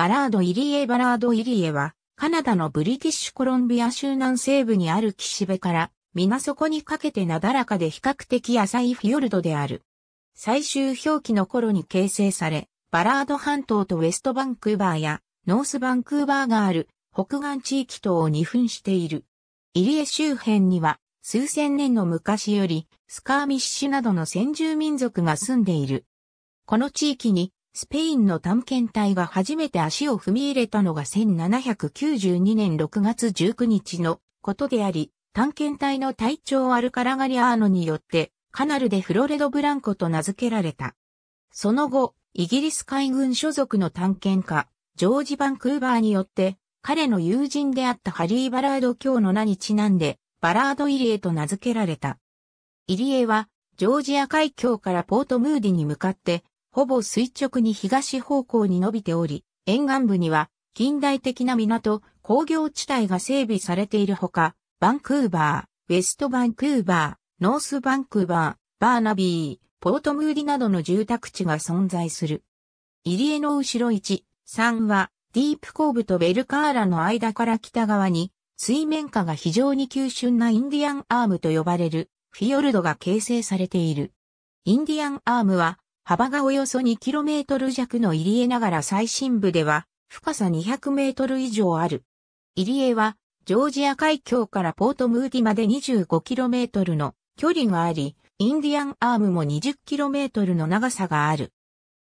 バラード・イリエ・バラード・イリエは、カナダのブリティッシュコロンビア州南西部にある岸辺から、そこにかけてなだらかで比較的浅いフィヨルドである。最終表記の頃に形成され、バラード半島とウェストバンクーバーやノースバンクーバーがある北岸地域等を二分している。入江周辺には数千年の昔よりスカーミッシュなどの先住民族が住んでいる。この地域にスペインの探検隊が初めて足を踏み入れたのが1792年6月19日のことであり、探検隊の隊長アルカラガリアーノによって、カナルでフロレド・ブランコと名付けられた。その後、イギリス海軍所属の探検家、ジョージ・バンクーバーによって、彼の友人であったハリー・バラード卿の名にちなんで、バラード・イリエと名付けられた。イリエは、ジョージア海峡からポートムーディに向かって、ほぼ垂直に東方向に伸びており、沿岸部には近代的な港、工業地帯が整備されているほか、バンクーバー、ウェストバンクーバー、ノースバンクーバー、バーナビー、ポートムーディなどの住宅地が存在する。入江の後ろ1、3は、ディープコーブとベルカーラの間から北側に、水面下が非常に急峻なインディアンアームと呼ばれる、フィヨルドが形成されている。インディアンアームは、幅がおよそ 2km 弱の入江ながら最深部では、深さ 200m 以上ある。入江は、ジョージア海峡からポートムーディまで 25km の距離があり、インディアンアームも 20km の長さがある。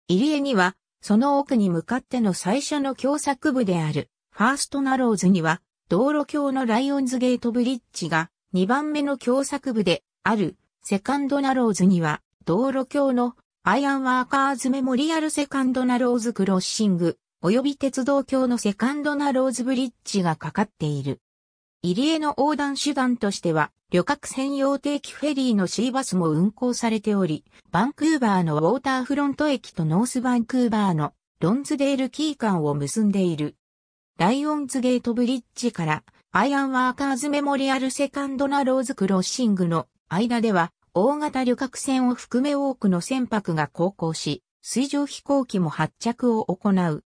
入江には、その奥に向かっての最初の狭窄部である、ファーストナローズには、道路橋のライオンズゲートブリッジが、2番目の狭窄部である、セカンドナローズには、道路橋のアイアンワーカーズメモリアルセカンドなローズクロッシング、及び鉄道橋のセカンドなローズブリッジがかかっている。入江の横断手段としては、旅客専用定期フェリーのシーバスも運行されており、バンクーバーのウォーターフロント駅とノースバンクーバーのロンズデールキー間を結んでいる。ライオンズゲートブリッジからアイアンワーカーズメモリアルセカンドなローズクロッシングの間では大型旅客船を含め多くの船舶が航行し、水上飛行機も発着を行う。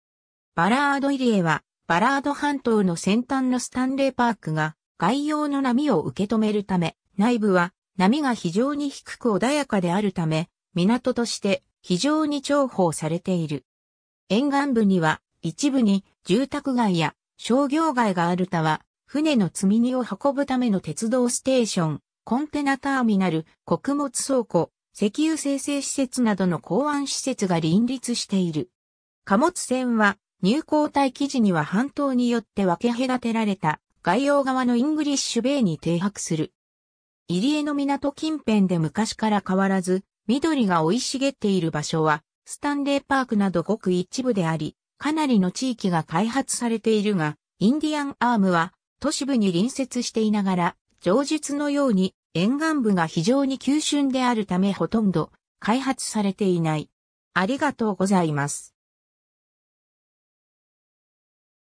バラード入江は、バラード半島の先端のスタンレーパークが、外洋の波を受け止めるため、内部は波が非常に低く穏やかであるため、港として非常に重宝されている。沿岸部には一部に住宅街や商業街があるたは、船の積み荷を運ぶための鉄道ステーション、コンテナターミナル、穀物倉庫、石油生成施設などの港湾施設が林立している。貨物船は入港待機時には半島によって分け隔てられた外洋側のイングリッシュベイに停泊する。入江の港近辺で昔から変わらず、緑が生い茂っている場所は、スタンレーパークなどごく一部であり、かなりの地域が開発されているが、インディアンアームは都市部に隣接していながら、上述のように沿岸部が非常に急峻であるためほとんど開発されていない。ありがとうございます。